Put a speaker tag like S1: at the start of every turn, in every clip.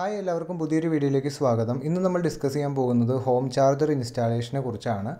S1: hi എല്ലാവർക്കും പുതിയൊരു വീഡിയോയിലേക്ക് സ്വാഗതം ഇന്ന് നമ്മൾ ഡിസ്കസ് ചെയ്യാൻ പോകുന്നത് ഹോം ചാർജർ ഇൻസ്റ്റാളേഷനെ കുറിച്ചാണ്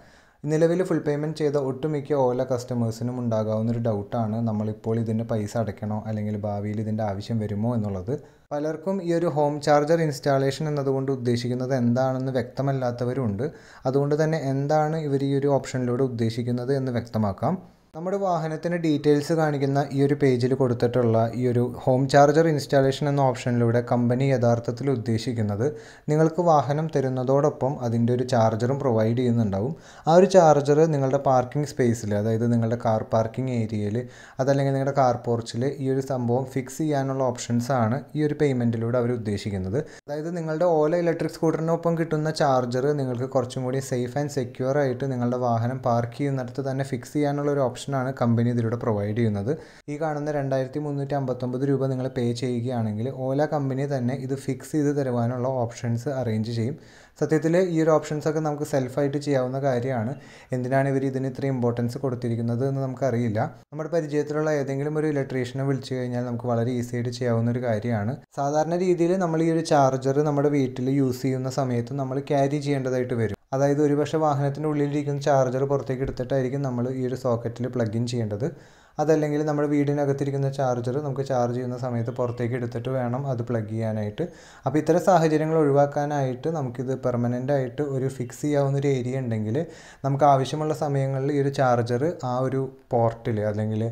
S1: നിലവിൽ ഫുൾ പേയ്മെൻറ്റ് ചെയ്ത ഒട്ടുമിക്ക ഓല കസ്റ്റമേഴ്സിനും ഉണ്ടാകാവുന്നൊരു ഡൗട്ടാണ് നമ്മളിപ്പോൾ ഇതിൻ്റെ പൈസ അടയ്ക്കണോ അല്ലെങ്കിൽ ഭാവിയിൽ ഇതിൻ്റെ ആവശ്യം വരുമോ എന്നുള്ളത് പലർക്കും ഈ ഒരു ഹോം ചാർജർ ഇൻസ്റ്റാളേഷൻ എന്നതുകൊണ്ട് ഉദ്ദേശിക്കുന്നത് എന്താണെന്ന് വ്യക്തമല്ലാത്തവരുണ്ട് അതുകൊണ്ട് തന്നെ എന്താണ് ഇവർ ഈ ഒരു ഓപ്ഷനിലൂടെ ഉദ്ദേശിക്കുന്നത് എന്ന് വ്യക്തമാക്കാം നമ്മുടെ വാഹനത്തിൻ്റെ ഡീറ്റെയിൽസ് കാണിക്കുന്ന ഈ ഒരു പേജിൽ കൊടുത്തിട്ടുള്ള ഈ ഒരു ഹോം ചാർജർ ഇൻസ്റ്റാളേഷൻ എന്ന ഓപ്ഷനിലൂടെ കമ്പനി യഥാർത്ഥത്തിൽ ഉദ്ദേശിക്കുന്നത് നിങ്ങൾക്ക് വാഹനം തരുന്നതോടൊപ്പം അതിൻ്റെ ഒരു ചാർജറും പ്രൊവൈഡ് ചെയ്യുന്നുണ്ടാവും ആ ഒരു ചാർജർ നിങ്ങളുടെ പാർക്കിംഗ് സ്പേസിൽ അതായത് നിങ്ങളുടെ കാർ പാർക്കിംഗ് ഏരിയയിൽ അതല്ലെങ്കിൽ നിങ്ങളുടെ കാർ പോർച്ചിൽ ഈ ഒരു സംഭവം ഫിക്സ് ചെയ്യാനുള്ള ഓപ്ഷൻസ് ആണ് ഈ ഒരു പേയ്മെൻറ്റിലൂടെ അവർ ഉദ്ദേശിക്കുന്നത് അതായത് നിങ്ങളുടെ ഓല ഇലക്ട്രിക് സ്കൂട്ടറിനൊപ്പം കിട്ടുന്ന ചാർജർ നിങ്ങൾക്ക് കുറച്ചും കൂടി സേഫ് ആൻഡ് സെക്യൂർ ആയിട്ട് നിങ്ങളുടെ വാഹനം പാർക്ക് ചെയ്യുന്നിടത്ത് തന്നെ ഫിക്സ് ചെയ്യാനുള്ള ഒരു ഓപ്ഷൻ ഓപ്ഷനാണ് കമ്പനി ഇതിലൂടെ പ്രൊവൈഡ് ചെയ്യുന്നത് ഈ കാണുന്ന രണ്ടായിരത്തി മുന്നൂറ്റി അമ്പത്തൊമ്പത് രൂപ നിങ്ങൾ പേ ചെയ്യുകയാണെങ്കിൽ ഓല കമ്പനി തന്നെ ഇത് ഫിക്സ് ചെയ്ത് തരുവാനുള്ള ഓപ്ഷൻസ് അറേഞ്ച് ചെയ്യും സത്യത്തിൽ ഈ ഒരു ഓപ്ഷൻസൊക്കെ നമുക്ക് സെൽഫായിട്ട് ചെയ്യാവുന്ന കാര്യമാണ് എന്തിനാണ് ഇവർ ഇതിന് ഇത്ര ഇമ്പോർട്ടൻസ് കൊടുത്തിരിക്കുന്നത് എന്ന് നമുക്കറിയില്ല നമ്മുടെ പരിചയത്തിലുള്ള ഏതെങ്കിലും ഒരു ഇലക്ട്രീഷ്യനെ വിളിച്ചു കഴിഞ്ഞാൽ നമുക്ക് വളരെ ഈസി ആയിട്ട് ചെയ്യാവുന്ന ഒരു കാര്യമാണ് സാധാരണ രീതിയിൽ നമ്മൾ ഈ ഒരു ചാർജർ നമ്മുടെ വീട്ടിൽ യൂസ് ചെയ്യുന്ന സമയത്ത് നമ്മൾ ക്യാരി ചെയ്യേണ്ടതായിട്ട് വരും അതായത് ഒരുപക്ഷെ വാഹനത്തിൻ്റെ ഉള്ളിലിരിക്കുന്ന ചാർജർ പുറത്തേക്ക് എടുത്തിട്ടായിരിക്കും നമ്മൾ ഈ ഒരു സോക്കറ്റിൽ പ്ലഗ് ഇൻ ചെയ്യേണ്ടത് അതല്ലെങ്കിൽ നമ്മുടെ വീടിനകത്തിരിക്കുന്ന ചാർജർ നമുക്ക് ചാർജ് ചെയ്യുന്ന സമയത്ത് പുറത്തേക്ക് എടുത്തിട്ട് വേണം അത് പ്ലഗ് ചെയ്യാനായിട്ട് അപ്പോൾ ഇത്തരം സാഹചര്യങ്ങൾ ഒഴിവാക്കാനായിട്ട് നമുക്കിത് പെർമനൻ്റ് ആയിട്ട് ഒരു ഫിക്സ് ചെയ്യാവുന്ന ഒരു ഏരിയ ഉണ്ടെങ്കിൽ നമുക്ക് ആവശ്യമുള്ള സമയങ്ങളിൽ ഈ ഒരു ചാർജർ ആ ഒരു പോർട്ടിൽ അല്ലെങ്കിൽ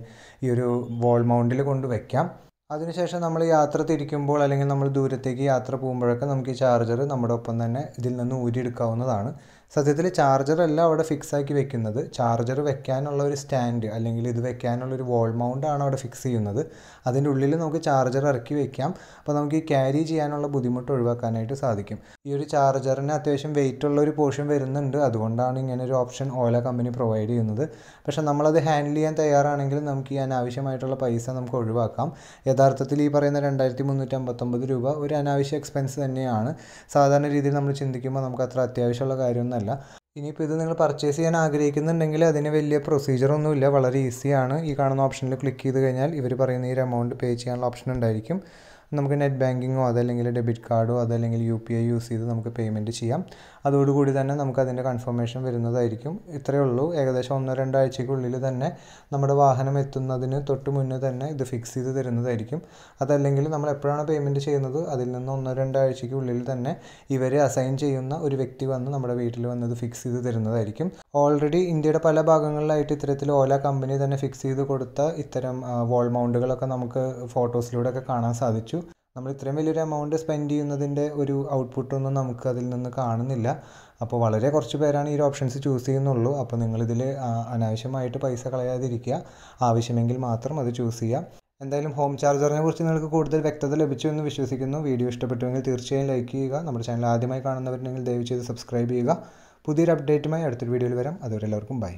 S1: ഈ ഒരു വോൾ മൗണ്ടിൽ കൊണ്ട് വയ്ക്കാം അതിനുശേഷം നമ്മൾ യാത്ര തിരിക്കുമ്പോൾ അല്ലെങ്കിൽ നമ്മൾ ദൂരത്തേക്ക് യാത്ര പോകുമ്പോഴൊക്കെ നമുക്ക് ഈ ചാർജർ നമ്മുടെ ഒപ്പം തന്നെ ഇതിൽ നിന്ന് ഊരിയെടുക്കാവുന്നതാണ് സത്യത്തിൽ ചാർജറല്ല അവിടെ ഫിക്സ് ആക്കി വെക്കുന്നത് ചാർജർ വെക്കാനുള്ള ഒരു സ്റ്റാൻഡ് അല്ലെങ്കിൽ ഇത് വെക്കാനുള്ള ഒരു വോൾ മൗണ്ട് ആണ് അവിടെ ഫിക്സ് ചെയ്യുന്നത് അതിൻ്റെ ഉള്ളിൽ നമുക്ക് ചാർജർ ഇറക്കി വെക്കാം അപ്പോൾ നമുക്ക് ഈ ക്യാരി ചെയ്യാനുള്ള ബുദ്ധിമുട്ട് ഒഴിവാക്കാനായിട്ട് സാധിക്കും ഈ ഒരു ചാർജറിന് അത്യാവശ്യം വെയിറ്റ് ഉള്ള ഒരു പോർഷൻ വരുന്നുണ്ട് അതുകൊണ്ടാണ് ഇങ്ങനെ ഒരു ഓപ്ഷൻ ഓല കമ്പനി പ്രൊവൈഡ് ചെയ്യുന്നത് പക്ഷേ നമ്മളത് ഹാൻഡിൽ ചെയ്യാൻ തയ്യാറാണെങ്കിൽ നമുക്ക് ഈ അനാവശ്യമായിട്ടുള്ള പൈസ നമുക്ക് ഒഴിവാക്കാം യഥാർത്ഥത്തിൽ ഈ പറയുന്ന രണ്ടായിരത്തി മുന്നൂറ്റമ്പത്തൊമ്പത് രൂപ ഒരു അനാവശ്യ എക്സ്പെൻസ് തന്നെയാണ് സാധാരണ രീതിയിൽ നമ്മൾ ചിന്തിക്കുമ്പോൾ നമുക്ക് അത്ര അത്യാവശ്യമുള്ള കാര്യമൊന്നും എന്നല്ല ഇനിയിപ്പോൾ ഇത് നിങ്ങൾ പർച്ചേസ് ചെയ്യാൻ ആഗ്രഹിക്കുന്നുണ്ടെങ്കിൽ അതിന് വലിയ പ്രൊസീജിയറൊന്നുമില്ല വളരെ ഈസിയാണ് ഈ കാണുന്ന ഓപ്ഷനിൽ ക്ലിക്ക് ചെയ്ത് കഴിഞ്ഞാൽ ഇവർ പറയുന്ന ഈ ഒരു എമൗണ്ട് പേ ചെയ്യാനുള്ള ഓപ്ഷൻ ഉണ്ടായിരിക്കും നമുക്ക് നെറ്റ് ബാങ്കിങ്ങോ അതല്ലെങ്കിൽ ഡെബിറ്റ് കാർഡോ അതല്ലെങ്കിൽ യു പി ഐ യൂസ് ചെയ്ത് നമുക്ക് പേയ്മെൻറ്റ് ചെയ്യാം അതോടുകൂടി തന്നെ നമുക്ക് അതിൻ്റെ കൺഫർമേഷൻ വരുന്നതായിരിക്കും ഇത്രയേ ഉള്ളൂ ഏകദേശം ഒന്നോ രണ്ടാഴ്ചയ്ക്കുള്ളിൽ തന്നെ നമ്മുടെ വാഹനം എത്തുന്നതിന് തൊട്ട് മുന്നേ തന്നെ ഇത് ഫിക്സ് ചെയ്ത് തരുന്നതായിരിക്കും അതല്ലെങ്കിൽ നമ്മൾ എപ്പോഴാണ് പേയ്മെൻറ്റ് ചെയ്യുന്നത് അതിൽ നിന്ന് ഒന്നോ രണ്ടാഴ്ചയ്ക്കുള്ളിൽ തന്നെ ഇവരെ അസൈൻ ചെയ്യുന്ന ഒരു വ്യക്തി വന്ന് നമ്മുടെ വീട്ടിൽ വന്ന് ഇത് ഫിക്സ് ചെയ്ത് തരുന്നതായിരിക്കും ഓൾറെഡി ഇന്ത്യയുടെ പല ഭാഗങ്ങളിലായിട്ട് ഇത്തരത്തിൽ ഓല കമ്പനി തന്നെ ഫിക്സ് ചെയ്ത് കൊടുത്ത ഇത്തരം വോൾ മൗണ്ടുകളൊക്കെ നമുക്ക് ഫോട്ടോസിലൂടെ ഒക്കെ കാണാൻ സാധിച്ചു നമ്മൾ ഇത്രയും വലിയൊരു എമൗണ്ട് സ്പെൻഡ് ചെയ്യുന്നതിൻ്റെ ഒരു ഔട്ട്പുട്ടൊന്നും നമുക്ക് അതിൽ നിന്ന് കാണുന്നില്ല അപ്പോൾ വളരെ കുറച്ച് പേരാണ് ഈ ഒരു ഓപ്ഷൻസ് ചൂസ് ചെയ്യുന്നുള്ളൂ അപ്പോൾ നിങ്ങളിതിൽ അനാവശ്യമായിട്ട് പൈസ കളയാതിരിക്കുക ആവശ്യമെങ്കിൽ മാത്രം അത് ചൂസ് ചെയ്യുക എന്തായാലും ഹോം ചാർജറിനെ കുറിച്ച് നിങ്ങൾക്ക് കൂടുതൽ വ്യക്തത ലഭിച്ചു എന്ന് വിശ്വസിക്കുന്നു വീഡിയോ ഇഷ്ടപ്പെട്ടുവെങ്കിൽ തീർച്ചയായും ലൈക്ക് ചെയ്യുക നമ്മുടെ ചാനൽ ആദ്യമായി കാണുന്നവരുണ്ടെങ്കിൽ ദയവ് ചെയ്ത് സബ്സ്ക്രൈബ് ചെയ്യുക പുതിയൊരു അപ്ഡേറ്റുമായി അടുത്തൊരു വീഡിയോയിൽ വരാം അതുവരെ എല്ലാവർക്കും ബൈ